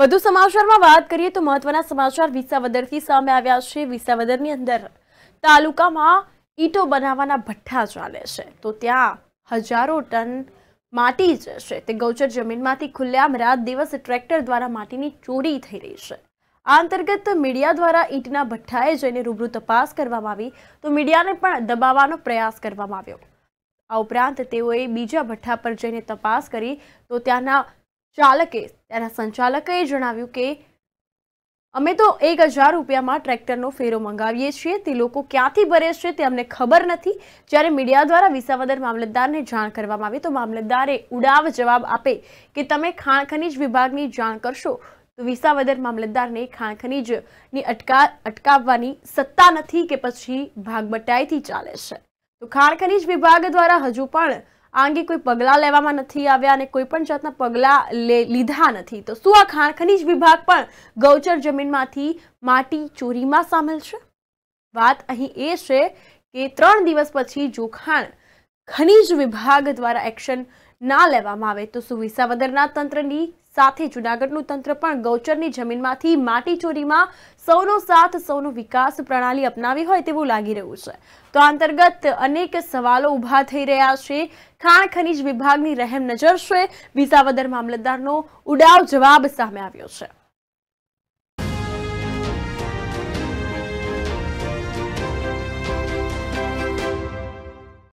વધુ સમાચારમાં વાત કરીએ તો મહત્વના સમાચાર વિસાવદરથી સામે આવ્યા છે વિસાવદરની અંદર તાલુકામાં ઈટો બનાવવાના ભઠ્ઠા ચાલે છે તો ત્યાં હજારો ટન માટી જે છે તે ગૌચર જમીનમાંથી ખુલ્લેઆમ રાત દિવસ ટ્રેક્ટર દ્વારા માટીની ચોરી થઈ રહી છે આ અંતર્ગત મીડિયા દ્વારા ઈંટના ભઠ્ઠાએ જઈને રૂબરૂ તપાસ કરવામાં આવી તો મીડિયાને પણ દબાવવાનો પ્રયાસ કરવામાં આવ્યો આ ઉપરાંત તેઓએ બીજા ભઠ્ઠા પર જઈને તપાસ કરી તો ત્યાંના ચાલકે તેના સંચાલકે જણાવ્યું કે અમે તો એક હજાર રૂપિયામાં ટ્રેક્ટરનો ફેરો મંગાવીએ છીએ તે લોકો ક્યાંથી ભરે છે તે અમને ખબર નથી જ્યારે મીડિયા દ્વારા વિસાવદર મામલતદારને જાણ કરવામાં આવી તો મામલતદારે ઉડાવ જવાબ આપે કે તમે ખાણ ખનીજ વિભાગની જાણ કરશો તો વિસાવદર મામલતદારને ખાણ ખનીજની અટકા અટકાવવાની સત્તા નથી કે પછી ભાગબટાઈથી ચાલે છે તો ખાણ ખનીજ વિભાગ દ્વારા હજુ પણ આ અંગે કોઈ પગલાં લેવામાં નથી આવ્યા અને કોઈ પણ જાતના પગલાં લીધા નથી તો શું આ ખાણ ખનીજ વિભાગ પણ ગૌચર જમીનમાંથી માટી ચોરીમાં સામેલ છે વાત અહીં એ છે કે ત્રણ દિવસ પછી જોખાણ ખનિજ વિભાગ દ્વારા એક્શન ના લેવામાં આવે તો સુવિસાવદરના તંત્રની સાથે જૂનાગઢનું તંત્ર પણ ગૌચરની જમીનમાંથી માટી ચોરીમાં સૌનો સાથ સૌનો વિકાસ પ્રણાલી અપનાવી હોય તેવું લાગી રહ્યું છે તો આ અંતર્ગત અનેક સવાલો ઊભા થઈ રહ્યા છે ખાણ ખનીજ વિભાગની રહેમ નજર છે વિસાવદર મામલતદારનો ઉડાવ જવાબ સામે આવ્યો છે